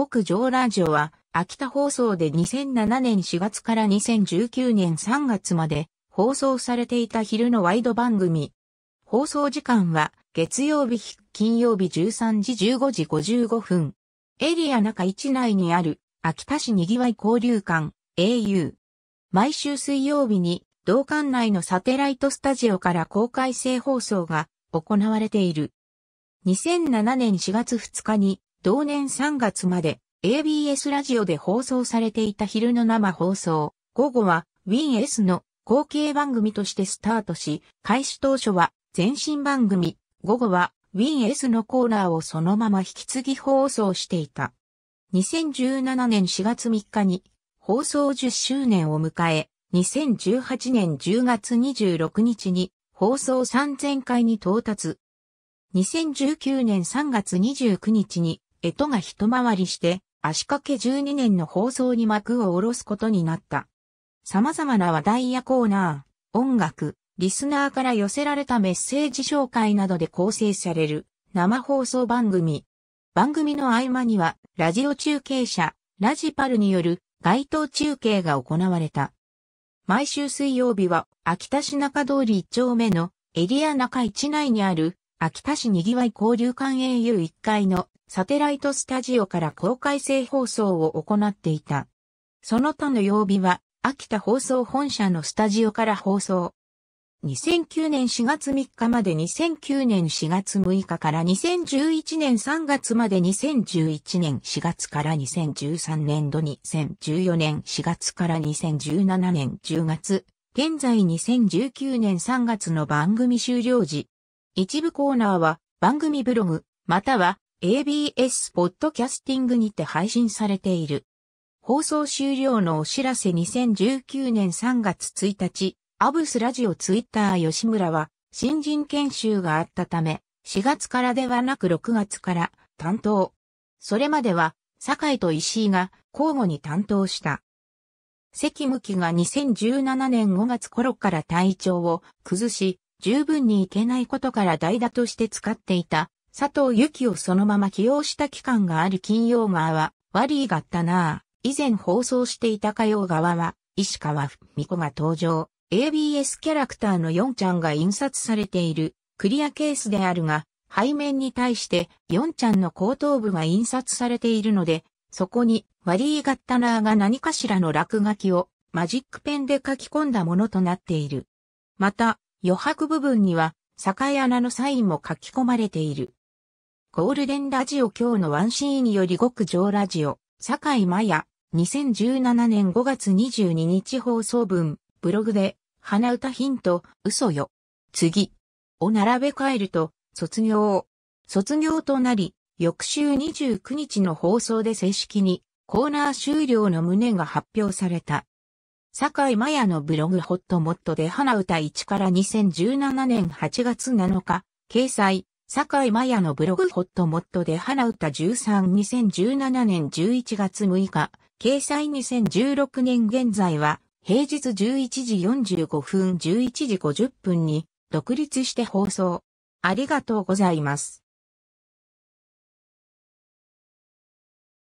極上ラジオは、秋田放送で2007年4月から2019年3月まで放送されていた昼のワイド番組。放送時間は月曜日、金曜日13時15時55分。エリア中1内にある秋田市にぎわい交流館 au。毎週水曜日に同館内のサテライトスタジオから公開制放送が行われている。2007年4月2日に同年3月まで ABS ラジオで放送されていた昼の生放送、午後は WinS の後継番組としてスタートし、開始当初は前身番組、午後は WinS のコーナーをそのまま引き継ぎ放送していた。2017年4月3日に放送10周年を迎え、2018年10月26日に放送3000回に到達。2019年3月29日にえとが一回りして、足掛け12年の放送に幕を下ろすことになった。様々な話題やコーナー、音楽、リスナーから寄せられたメッセージ紹介などで構成される生放送番組。番組の合間には、ラジオ中継者、ラジパルによる街頭中継が行われた。毎週水曜日は、秋田市中通り1丁目のエリア中市内にある秋田市にぎわい交流館 au1 階のサテライトスタジオから公開性放送を行っていた。その他の曜日は、秋田放送本社のスタジオから放送。2009年4月3日まで2009年4月6日から2011年3月まで2011年4月から2013年度2014年4月から2017年10月、現在2019年3月の番組終了時、一部コーナーは番組ブログ、または ABS ポッドキャスティングにて配信されている。放送終了のお知らせ2019年3月1日、アブスラジオツイッター吉村は新人研修があったため、4月からではなく6月から担当。それまでは、酒井と石井が交互に担当した。関向きが2017年5月頃から体調を崩し、十分にいけないことから代打として使っていた佐藤幸をそのまま起用した期間がある金曜側は、悪いがったなぁ。以前放送していた火曜側は、石川美子が登場。ABS キャラクターのヨンちゃんが印刷されているクリアケースであるが、背面に対してヨンちゃんの後頭部が印刷されているので、そこにワリーガッタナーが何かしらの落書きをマジックペンで書き込んだものとなっている。また、余白部分には、栄穴のサインも書き込まれている。ゴールデンラジオ今日のワンシーンにより極上ラジオ、酒井真也、2017年5月22日放送分、ブログで、花歌ヒント、嘘よ。次。を並べ替えると、卒業卒業となり、翌週29日の放送で正式に、コーナー終了の旨が発表された。坂井真也のブログホットモットで花歌1から2017年8月7日、掲載、坂井真也のブログホットモットで花歌13 2017年11月6日、掲載2016年現在は、平日11時45分11時50分に独立して放送。ありがとうございます。